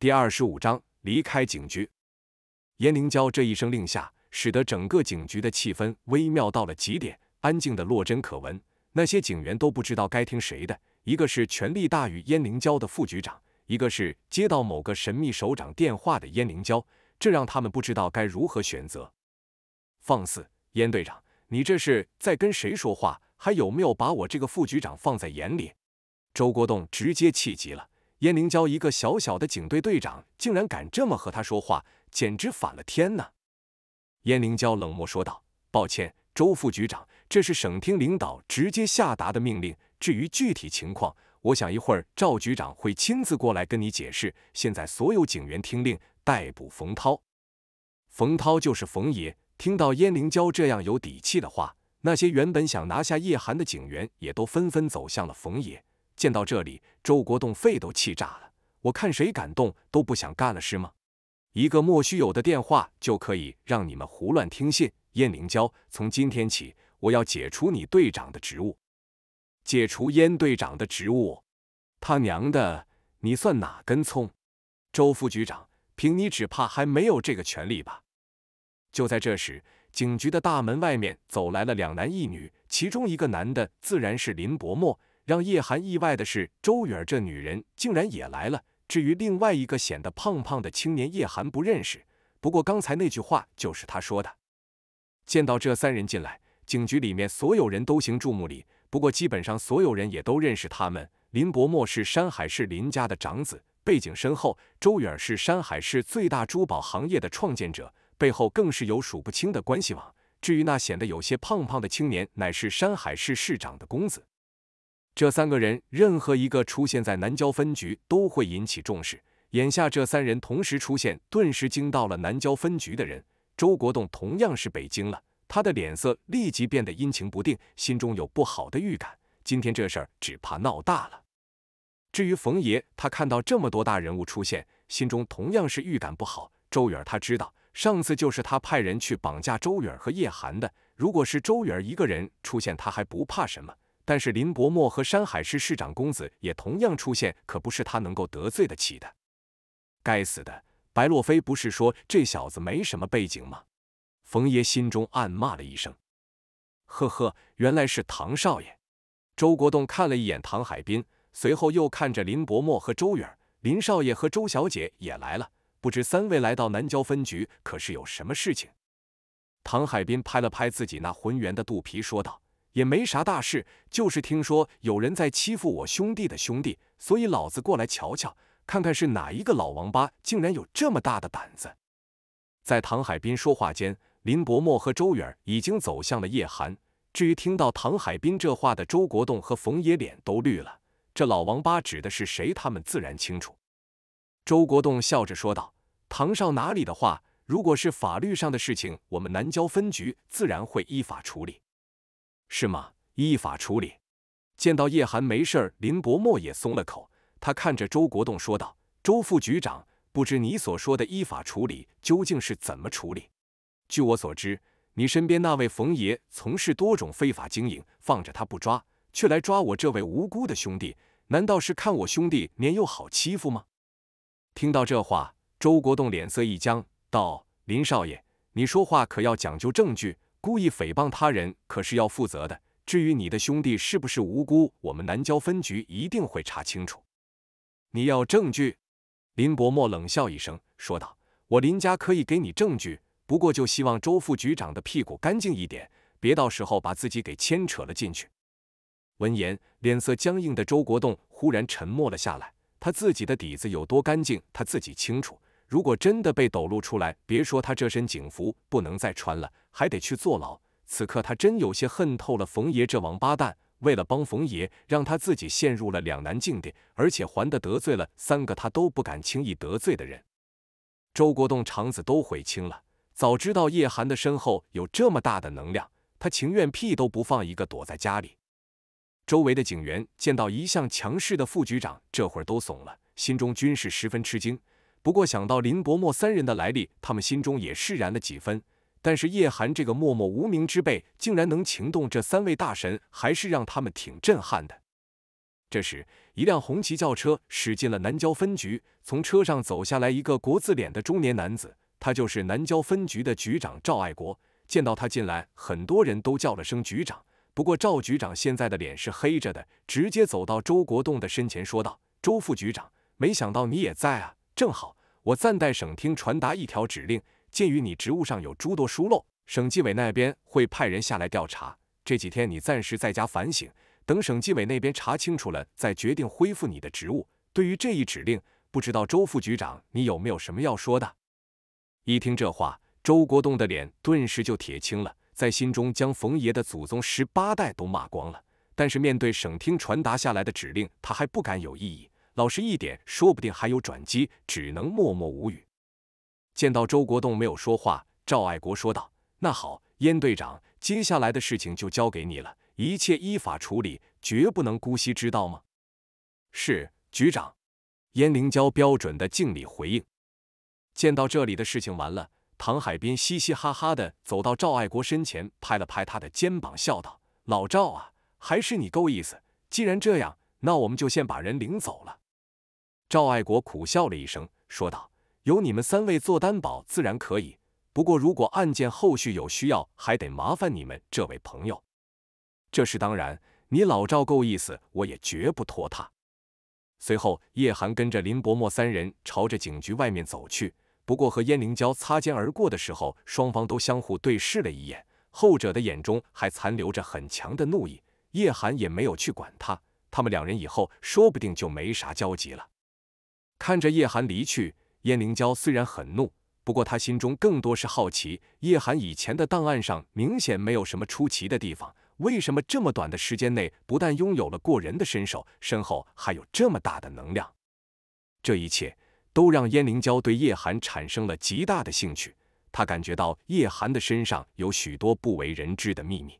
第二十五章，离开警局。燕凌娇这一声令下，使得整个警局的气氛微妙到了极点，安静的落针可闻。那些警员都不知道该听谁的，一个是权力大于燕凌娇的副局长，一个是接到某个神秘首长电话的燕凌娇，这让他们不知道该如何选择。放肆，燕队长，你这是在跟谁说话？还有没有把我这个副局长放在眼里？周国栋直接气急了。燕陵娇一个小小的警队队长，竟然敢这么和他说话，简直反了天呢！燕陵娇冷漠说道：“抱歉，周副局长，这是省厅领导直接下达的命令。至于具体情况，我想一会儿赵局长会亲自过来跟你解释。现在所有警员听令，逮捕冯涛。冯涛就是冯爷。”听到燕陵娇这样有底气的话，那些原本想拿下叶寒的警员也都纷纷走向了冯爷。见到这里，周国栋肺都气炸了。我看谁敢动，都不想干了，是吗？一个莫须有的电话就可以让你们胡乱听信？燕灵娇，从今天起，我要解除你队长的职务。解除燕队长的职务？他娘的，你算哪根葱？周副局长，凭你只怕还没有这个权利吧？就在这时，警局的大门外面走来了两男一女，其中一个男的自然是林伯墨。让叶寒意外的是，周远这女人竟然也来了。至于另外一个显得胖胖的青年，叶寒不认识。不过刚才那句话就是他说的。见到这三人进来，警局里面所有人都行注目礼。不过基本上所有人也都认识他们。林伯墨是山海市林家的长子，背景深厚。周远是山海市最大珠宝行业的创建者，背后更是有数不清的关系网。至于那显得有些胖胖的青年，乃是山海市市长的公子。这三个人任何一个出现在南郊分局都会引起重视。眼下这三人同时出现，顿时惊到了南郊分局的人。周国栋同样是北京了，他的脸色立即变得阴晴不定，心中有不好的预感。今天这事儿只怕闹大了。至于冯爷，他看到这么多大人物出现，心中同样是预感不好。周远他知道，上次就是他派人去绑架周远和叶寒的。如果是周远一个人出现，他还不怕什么。但是林伯墨和山海市市长公子也同样出现，可不是他能够得罪得起的。该死的，白洛飞不是说这小子没什么背景吗？冯爷心中暗骂了一声。呵呵，原来是唐少爷。周国栋看了一眼唐海滨，随后又看着林伯墨和周远林少爷和周小姐也来了，不知三位来到南郊分局可是有什么事情？唐海滨拍了拍自己那浑圆的肚皮，说道。也没啥大事，就是听说有人在欺负我兄弟的兄弟，所以老子过来瞧瞧，看看是哪一个老王八竟然有这么大的胆子。在唐海滨说话间，林伯墨和周远已经走向了叶寒。至于听到唐海滨这话的周国栋和冯野，脸都绿了。这老王八指的是谁？他们自然清楚。周国栋笑着说道：“唐少哪里的话，如果是法律上的事情，我们南郊分局自然会依法处理。”是吗？依法处理。见到叶寒没事，儿，林伯墨也松了口。他看着周国栋说道：“周副局长，不知你所说的依法处理究竟是怎么处理？据我所知，你身边那位冯爷从事多种非法经营，放着他不抓，却来抓我这位无辜的兄弟，难道是看我兄弟年幼好欺负吗？”听到这话，周国栋脸色一僵，道：“林少爷，你说话可要讲究证据。”故意诽谤他人可是要负责的。至于你的兄弟是不是无辜，我们南郊分局一定会查清楚。你要证据？林伯墨冷笑一声说道：“我林家可以给你证据，不过就希望周副局长的屁股干净一点，别到时候把自己给牵扯了进去。”闻言，脸色僵硬的周国栋忽然沉默了下来。他自己的底子有多干净，他自己清楚。如果真的被抖露出来，别说他这身警服不能再穿了。还得去坐牢。此刻他真有些恨透了冯爷这王八蛋。为了帮冯爷，让他自己陷入了两难境地，而且还得得罪了三个他都不敢轻易得罪的人。周国栋肠子都悔青了。早知道叶寒的身后有这么大的能量，他情愿屁都不放一个，躲在家里。周围的警员见到一向强势的副局长这会儿都怂了，心中均是十分吃惊。不过想到林伯墨三人的来历，他们心中也释然了几分。但是叶寒这个默默无名之辈，竟然能情动这三位大神，还是让他们挺震撼的。这时，一辆红旗轿车驶进了南郊分局，从车上走下来一个国字脸的中年男子，他就是南郊分局的局长赵爱国。见到他进来，很多人都叫了声“局长”。不过赵局长现在的脸是黑着的，直接走到周国栋的身前，说道：“周副局长，没想到你也在啊，正好我暂代省厅传达一条指令。”鉴于你职务上有诸多疏漏，省纪委那边会派人下来调查。这几天你暂时在家反省，等省纪委那边查清楚了再决定恢复你的职务。对于这一指令，不知道周副局长你有没有什么要说的？一听这话，周国栋的脸顿时就铁青了，在心中将冯爷的祖宗十八代都骂光了。但是面对省厅传达下来的指令，他还不敢有异议，老实一点，说不定还有转机，只能默默无语。见到周国栋没有说话，赵爱国说道：“那好，燕队长，接下来的事情就交给你了，一切依法处理，绝不能姑息，知道吗？”“是，局长。”燕灵娇标准的敬礼回应。见到这里的事情完了，唐海滨嘻嘻哈哈的走到赵爱国身前，拍了拍他的肩膀，笑道：“老赵啊，还是你够意思。既然这样，那我们就先把人领走了。”赵爱国苦笑了一声，说道。有你们三位做担保，自然可以。不过如果案件后续有需要，还得麻烦你们这位朋友。这是当然，你老赵够意思，我也绝不拖沓。随后，叶寒跟着林伯默三人朝着警局外面走去。不过和燕灵娇擦肩而过的时候，双方都相互对视了一眼，后者的眼中还残留着很强的怒意。叶寒也没有去管他，他们两人以后说不定就没啥交集了。看着叶寒离去。燕灵娇虽然很怒，不过她心中更多是好奇。叶寒以前的档案上明显没有什么出奇的地方，为什么这么短的时间内不但拥有了过人的身手，身后还有这么大的能量？这一切都让燕灵娇对叶寒产生了极大的兴趣。她感觉到叶寒的身上有许多不为人知的秘密。